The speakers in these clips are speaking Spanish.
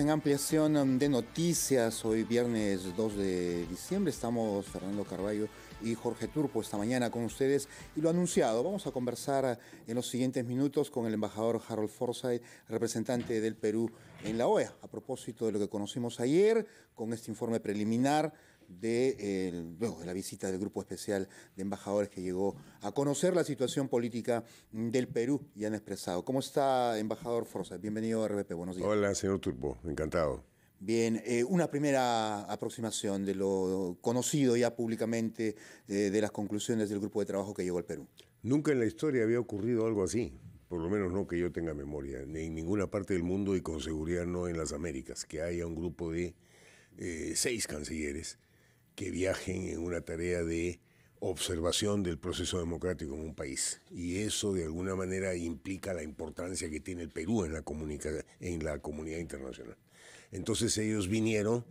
en ampliación um, de noticias, hoy viernes 2 de diciembre estamos Fernando Carballo y Jorge Turpo esta mañana con ustedes y lo anunciado, vamos a conversar en los siguientes minutos con el embajador Harold Forsyth, representante del Perú en la OEA, a propósito de lo que conocimos ayer con este informe preliminar eh, de, la visita del grupo especial de embajadores que llegó a conocer la situación política del Perú y han expresado. ¿Cómo está, embajador Forza? Bienvenido a RBP, buenos días. Hola, señor Turbo, encantado. Bien, eh, una primera aproximación de lo conocido ya públicamente eh, de las conclusiones del grupo de trabajo que llegó al Perú. Nunca en la historia había ocurrido algo así, por lo menos no que yo tenga memoria, ni en ninguna parte del mundo y con seguridad no en las Américas, que haya un grupo de seis cancilleres que viajen en una tarea de observación del proceso democrático en un país. Y eso de alguna manera implica la importancia que tiene el Perú en la, en la comunidad internacional. Entonces ellos vinieron,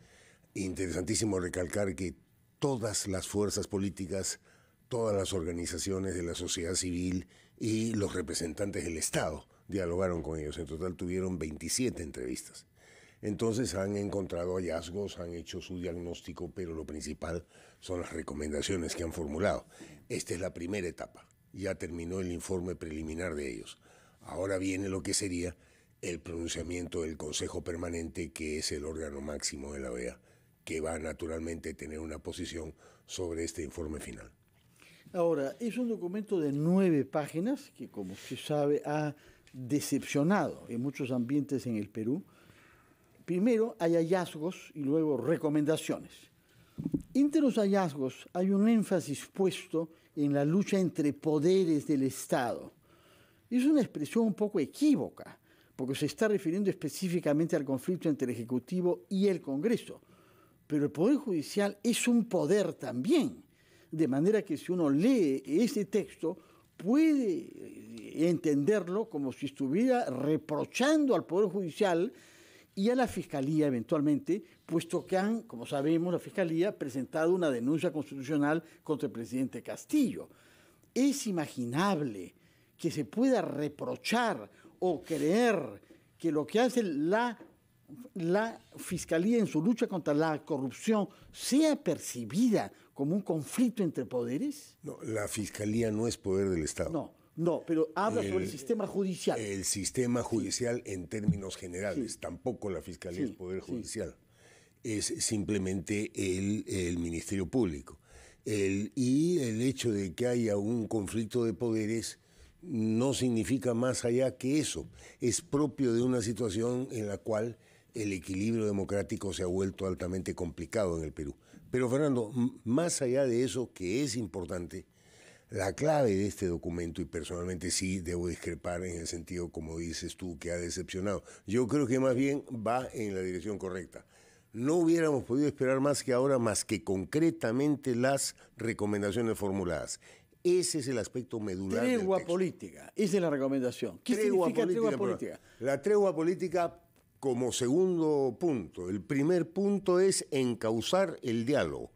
interesantísimo recalcar que todas las fuerzas políticas, todas las organizaciones de la sociedad civil y los representantes del Estado dialogaron con ellos. En total tuvieron 27 entrevistas. Entonces han encontrado hallazgos, han hecho su diagnóstico, pero lo principal son las recomendaciones que han formulado. Esta es la primera etapa. Ya terminó el informe preliminar de ellos. Ahora viene lo que sería el pronunciamiento del Consejo Permanente, que es el órgano máximo de la OEA, que va naturalmente a tener una posición sobre este informe final. Ahora, es un documento de nueve páginas que, como se sabe, ha decepcionado en muchos ambientes en el Perú Primero hay hallazgos y luego recomendaciones. Entre los hallazgos hay un énfasis puesto en la lucha entre poderes del Estado. Es una expresión un poco equívoca, porque se está refiriendo específicamente al conflicto entre el Ejecutivo y el Congreso. Pero el Poder Judicial es un poder también, de manera que si uno lee ese texto, puede eh, entenderlo como si estuviera reprochando al Poder Judicial y a la Fiscalía eventualmente, puesto que han, como sabemos, la Fiscalía presentado una denuncia constitucional contra el presidente Castillo. Es imaginable que se pueda reprochar o creer que lo que hace la, la Fiscalía en su lucha contra la corrupción sea percibida como un conflicto entre poderes? No, la Fiscalía no es poder del Estado. No, no, pero habla sobre el eh, sistema judicial. El sistema judicial en términos generales, tampoco la Fiscalía es Poder Judicial, es simplemente el, Ministerio Público. El, y el hecho de que haya un conflicto de poderes no significa más allá que eso, es propio de una situación en la cual el equilibrio democrático se ha vuelto altamente complicado en el Perú. Pero Fernando, más allá de eso que es importante, la clave de este documento, y personalmente sí debo discrepar en el sentido, como dices tú, que ha decepcionado, yo creo que más bien va en la dirección correcta. No hubiéramos podido esperar más que ahora, más que concretamente las recomendaciones formuladas. Ese es el aspecto medular. Tregua política, esa es la recomendación. ¿Qué significa tregua política? La tregua política como segundo punto. El primer punto es encauzar el diálogo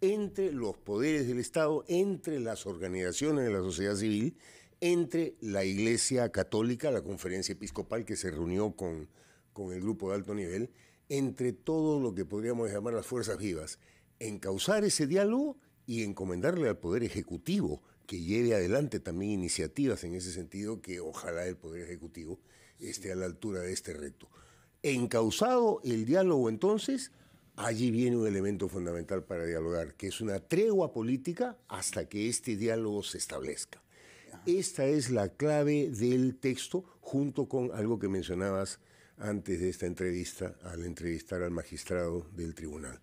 entre los poderes del Estado, entre las organizaciones de la sociedad civil, entre la Iglesia Católica, la conferencia episcopal que se reunió con, con el grupo de alto nivel, entre todo lo que podríamos llamar las fuerzas vivas, encauzar ese diálogo y encomendarle al Poder Ejecutivo que lleve adelante también iniciativas en ese sentido que ojalá el Poder Ejecutivo esté a la altura de este reto. Encausado el diálogo entonces, allí viene un elemento fundamental para dialogar, que es una tregua política hasta que este diálogo se establezca. Esta es la clave del texto, junto con algo que mencionabas antes de esta entrevista, al entrevistar al magistrado del tribunal.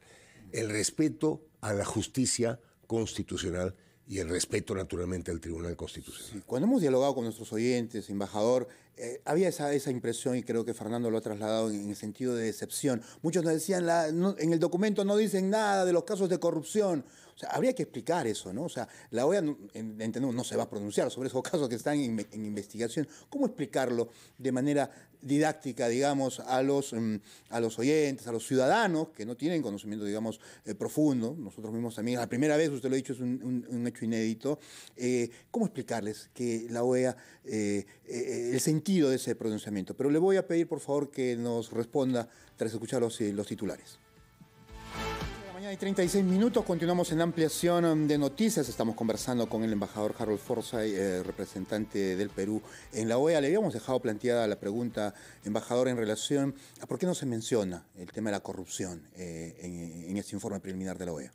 El respeto a la justicia constitucional y el respeto naturalmente al Tribunal Constitucional. cuando hemos dialogado con nuestros oyentes, embajador, eh, había esa, esa, impresión, y creo que Fernando lo ha trasladado en, el sentido de decepción. Muchos nos decían, en el documento no dicen nada de los casos de corrupción. O habría que explicar eso, ¿no? O sea, la OEA, no, entendemos, no se va a pronunciar sobre esos casos que están en, investigación. ¿Cómo explicarlo de manera didáctica, digamos, a los, mm, a los oyentes, a los ciudadanos que no tienen conocimiento, digamos, eh, profundo? Nosotros mismos también, la primera vez, usted lo ha dicho, es un, hecho inédito. Eh, ¿Cómo explicarles que la OEA, el sentido de ese pronunciamiento. Pero le voy a pedir, por favor, que nos responda tras escuchar los, eh, los titulares. mañana y 36 minutos, continuamos en ampliación de noticias. Estamos conversando con el embajador Harold Forsyth, eh, representante del Perú en la OEA. Le habíamos dejado planteada la pregunta, embajador, en relación a por qué no se menciona el tema de la corrupción eh, en, en este informe preliminar de la OEA.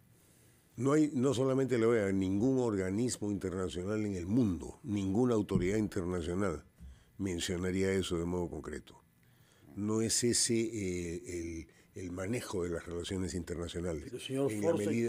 No hay, no solamente la OEA, ningún organismo internacional en el mundo, ninguna autoridad internacional mencionaría eso de modo concreto. No es ese eh, el, el, manejo de las relaciones internacionales. El señor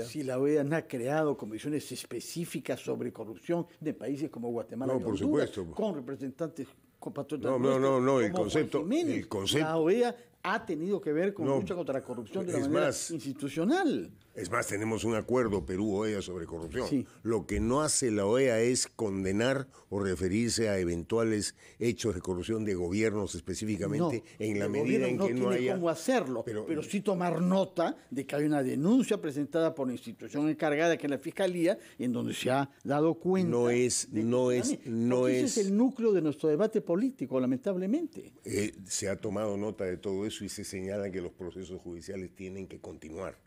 si la OEA no ha creado comisiones específicas sobre corrupción de países como Guatemala por supuesto. Pues. con representantes compatriotas. No, no, no, el concepto, el concepto. La OEA ha tenido que ver con la lucha contra la corrupción de manera institucional. Es más, tenemos un acuerdo Perú-OEA sobre corrupción. Lo que no hace la OEA es condenar o referirse a eventuales hechos de corrupción de gobiernos específicamente en la medida en que no, tiene cómo hacerlo, pero, sí tomar nota de que hay una denuncia presentada por la institución encargada que es la Fiscalía, en donde se ha dado cuenta. No es, no es, no es... Ese es el núcleo de nuestro debate político, lamentablemente. Eh, se ha tomado nota de todo eso y se señala que los procesos judiciales tienen que continuar.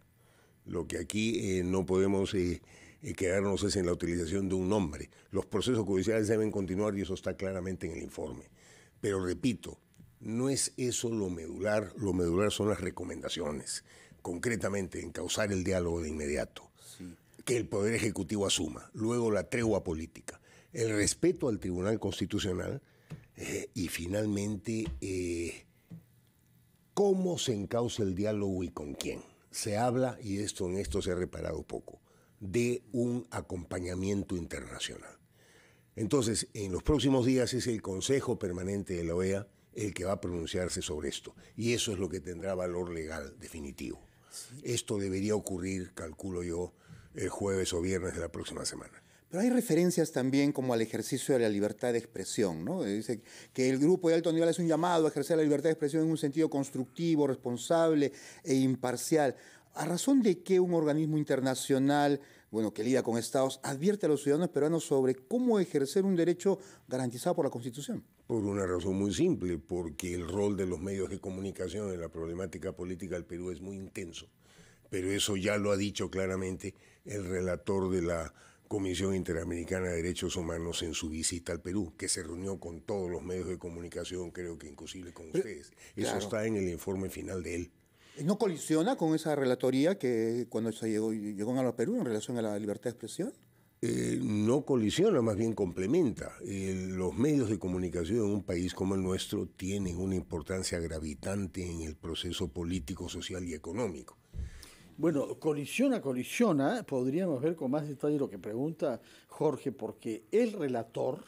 Lo que aquí eh, no podemos eh, eh, quedarnos es en la utilización de un nombre. Los procesos judiciales deben continuar y eso está claramente en el informe. Pero repito, no es eso lo medular, lo medular son las recomendaciones, concretamente en causar el diálogo de inmediato, que el Poder Ejecutivo asuma, luego la tregua política, el respeto al Tribunal Constitucional y finalmente cómo se encausa el diálogo y con quién. Se habla, y esto en esto se ha reparado poco, de un acompañamiento internacional. Entonces, en los próximos días es el Consejo Permanente de la OEA el que va a pronunciarse sobre esto. Y eso es lo que tendrá valor legal definitivo. Esto debería ocurrir, calculo yo, el jueves o viernes de la próxima semana. Pero hay referencias también como al ejercicio de la libertad de expresión, ¿no? Dice que el grupo de alto nivel es un llamado a ejercer la libertad de expresión en un sentido constructivo, responsable e imparcial. ¿A razón de qué un organismo internacional, bueno, que lida con estados, advierte a los ciudadanos peruanos sobre cómo ejercer un derecho garantizado por la Constitución? Por una razón muy simple, porque el rol de los medios de comunicación en la problemática política del Perú es muy intenso. Pero eso ya lo ha dicho claramente el relator de la Comisión Interamericana de Derechos Humanos en su visita al Perú, que se reunió con todos los medios de comunicación, creo que inclusive con ustedes. Eso está en el informe final de él. ¿No colisiona con esa relatoría que cuando se llegó, llegó a Perú en relación a la libertad de expresión? Eh, no colisiona, más bien complementa. Eh, los medios de comunicación en un país como el nuestro tienen una importancia gravitante en el proceso político, social y económico. Bueno, colisiona, colisiona, podríamos ver con más detalle lo que pregunta Jorge, porque el relator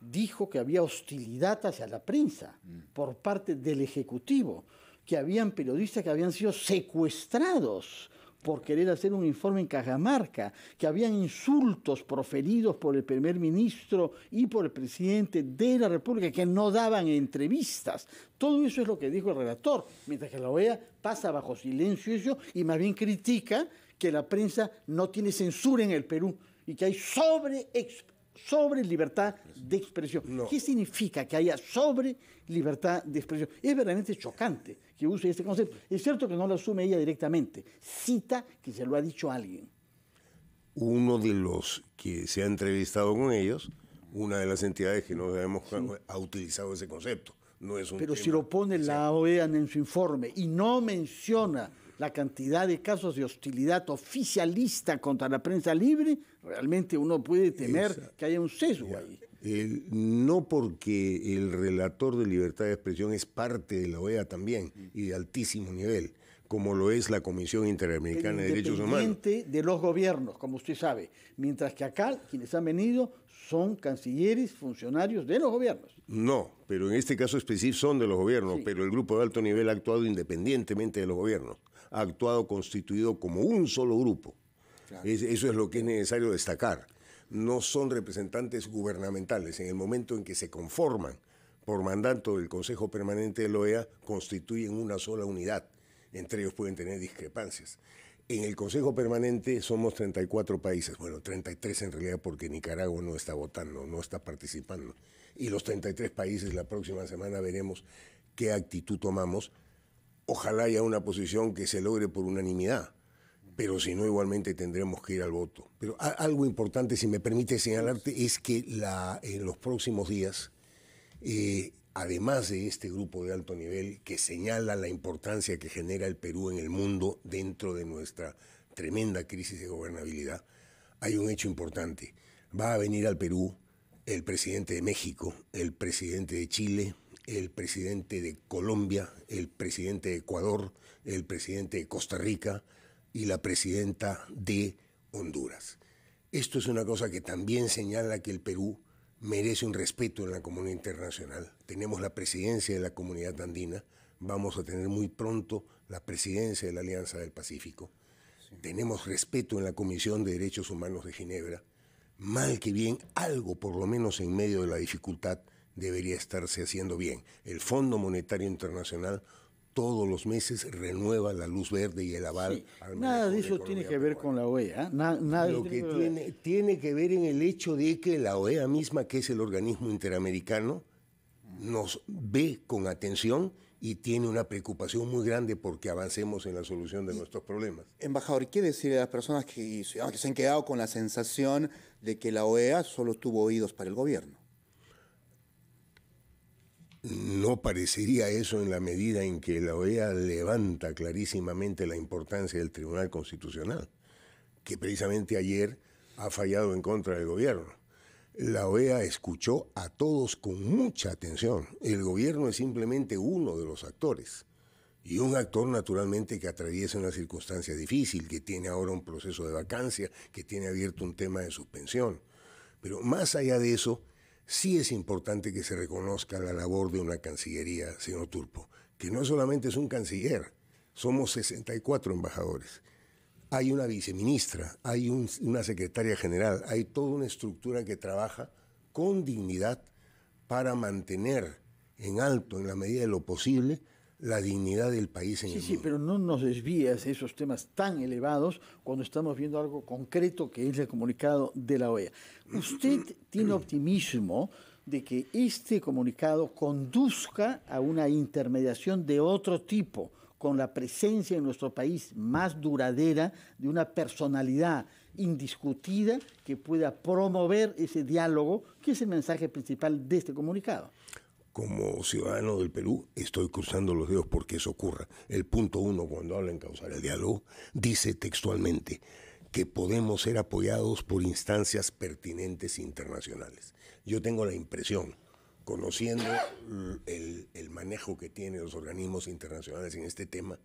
dijo que había hostilidad hacia la prensa mm. por parte del Ejecutivo, que habían periodistas que habían sido secuestrados por querer hacer un informe en Cajamarca, que habían insultos proferidos por el primer ministro y por el presidente de la República, que no daban entrevistas. Todo eso es lo que dijo el relator, mientras que la OEA pasa bajo silencio eso y más bien critica que la prensa no tiene censura en el Perú y que hay sobre sobre libertad de expresión. ¿Qué significa que haya sobre libertad de expresión? Es verdaderamente chocante que use este concepto. Es cierto que no lo asume ella directamente, cita que se lo ha dicho alguien. Uno de los que se ha entrevistado con ellos, una de las entidades que no sabemos ha utilizado ese concepto. Pero si lo pone la OEA en su informe y no menciona la cantidad de casos de hostilidad oficialista contra la prensa libre, realmente uno puede temer que haya un sesgo ahí. no porque el relator de libertad de expresión es parte de la OEA también y de altísimo nivel, como lo es la Comisión Interamericana de Derechos Humanos. de los gobiernos, como usted sabe, mientras que acá quienes han venido son cancilleres, funcionarios de los gobiernos. No, pero en este caso específico son de los gobiernos, pero el grupo de alto nivel ha actuado independientemente de los gobiernos ha actuado constituido como un solo grupo. eso es lo que es necesario destacar. No son representantes gubernamentales. En el momento en que se conforman por mandato del Consejo Permanente de la OEA, constituyen una sola unidad. Entre ellos pueden tener discrepancias. En el Consejo Permanente somos 34 países, bueno, 33 en realidad porque Nicaragua no está votando, no está participando. Y los 33 países la próxima semana veremos qué actitud tomamos ojalá haya una posición que se logre por unanimidad, pero si no, igualmente tendremos que ir al voto. Pero algo importante, si me permite señalarte, es que en los próximos días, eh, además de este grupo de alto nivel que señala la importancia que genera el Perú en el mundo dentro de nuestra tremenda crisis de gobernabilidad, hay un hecho importante. Va a venir al Perú el presidente de México, el presidente de Chile, el presidente de Colombia, el presidente de Ecuador, el presidente de Costa Rica y la presidenta de Honduras. Esto es una cosa que también señala que el Perú merece un respeto en la comunidad internacional. Tenemos la presidencia de la comunidad andina, vamos a tener muy pronto la presidencia de la Alianza del Pacífico. Tenemos respeto en la Comisión de Derechos Humanos de Ginebra. Mal que bien, algo, por lo menos en medio de la dificultad, debería estarse haciendo bien. El Fondo Monetario Internacional todos los meses renueva la luz verde y el aval. nada de eso tiene que ver con la OEA. ¿eh? Lo que tiene, que ver en el hecho de que la OEA misma, que es el organismo interamericano, nos ve con atención y tiene una preocupación muy grande porque avancemos en la solución de nuestros problemas. Embajador, ¿qué decir a las personas que se han quedado con la sensación de que la OEA solo tuvo oídos para el gobierno? parecería eso en la medida en que la OEA levanta clarísimamente la importancia del Tribunal Constitucional, que precisamente ayer ha fallado en contra del gobierno. La OEA escuchó a todos con mucha atención. El gobierno es simplemente uno de los actores. Y un actor naturalmente que atraviesa una circunstancia difícil, que tiene ahora un proceso de vacancia, que tiene abierto un tema de suspensión. Pero más allá de eso, sí es importante que se reconozca la labor de una Cancillería, señor Turpo, que no solamente es un canciller, somos 64 embajadores. Hay una viceministra, hay una secretaria general, hay toda una estructura que trabaja con dignidad para mantener en alto, en la medida de lo posible, la dignidad del país en sí, el mundo. Sí, pero no nos desvías esos temas tan elevados cuando estamos viendo algo concreto que es el comunicado de la OEA. ¿Usted tiene optimismo de que este comunicado conduzca a una intermediación de otro tipo, con la presencia en nuestro país más duradera de una personalidad indiscutida que pueda promover ese diálogo, que es el mensaje principal de este comunicado como ciudadano del Perú, estoy cruzando los dedos porque eso ocurra. El punto uno, cuando habla en causar el diálogo, dice textualmente que podemos ser apoyados por instancias pertinentes internacionales. Yo tengo la impresión, conociendo el, manejo que tienen los organismos internacionales en este tema,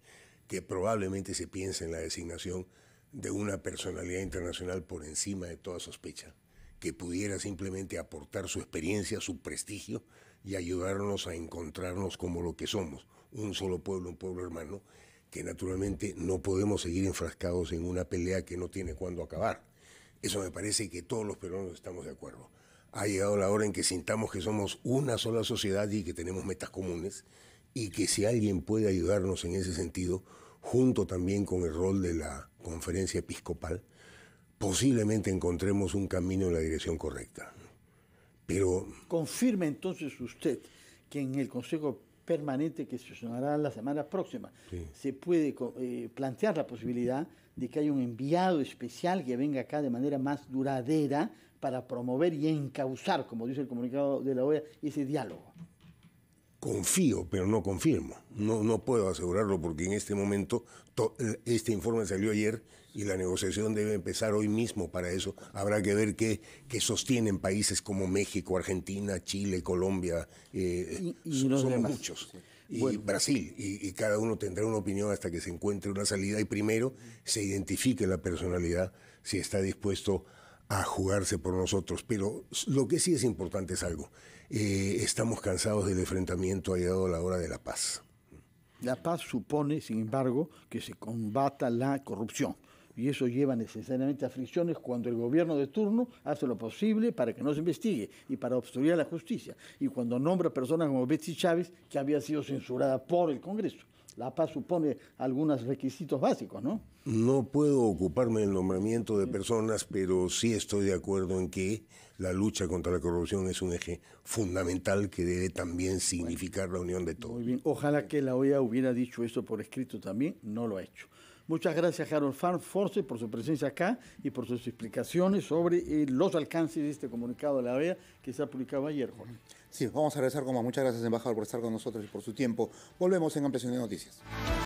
que probablemente se piense en la designación de una personalidad internacional por encima de toda sospecha, que pudiera simplemente aportar su experiencia, su prestigio y ayudarnos a encontrarnos como lo que somos, un solo pueblo, un pueblo hermano, que naturalmente no podemos seguir enfrascados en una pelea que no tiene cuándo acabar. Eso me parece que todos los peruanos estamos de acuerdo. Ha llegado la hora en que sintamos que somos una sola sociedad y que tenemos metas comunes y que si alguien puede ayudarnos en ese sentido, junto también con el rol de la conferencia episcopal, posiblemente encontremos un camino en la dirección correcta. Pero... Confirma entonces usted que en el Consejo Permanente que se sonará la semana próxima se puede eh, plantear la posibilidad de que haya un enviado especial que venga acá de manera más duradera para promover y encauzar, como dice el comunicado de la OEA, ese diálogo confío, pero no confirmo. No, no puedo asegurarlo porque en este momento este informe salió ayer y la negociación debe empezar hoy mismo para eso. Habrá que ver qué, qué sostienen países como México, Argentina, Chile, Colombia. Eh, son muchos. Y Brasil, y, y, cada uno tendrá una opinión hasta que se encuentre una salida y primero se identifique la personalidad si está dispuesto a jugarse por nosotros. Pero lo que sí es importante es algo. Eh, estamos cansados del enfrentamiento, ha llegado la hora de la paz. La paz supone, sin embargo, que se combata la corrupción. Y eso lleva necesariamente a fricciones cuando el gobierno de turno hace lo posible para que no se investigue y para obstruir la justicia. Y cuando nombra personas como Betsy Chávez, que había sido censurada por el Congreso. La paz supone algunos requisitos básicos, ¿no? No puedo ocuparme del nombramiento de personas, pero sí estoy de acuerdo en que la lucha contra la corrupción es un eje fundamental que debe también significar la unión de todos. Muy bien, ojalá que la OEA hubiera dicho eso por escrito también, no lo ha hecho. Muchas gracias, Harold Farnforce, por su presencia acá y por sus explicaciones sobre eh, los alcances de este comunicado de la OEA que se ha publicado ayer, Jorge. Sí, vamos a regresar con más. Muchas gracias, embajador, por estar con nosotros y por su tiempo. Volvemos en Ampliación de Noticias.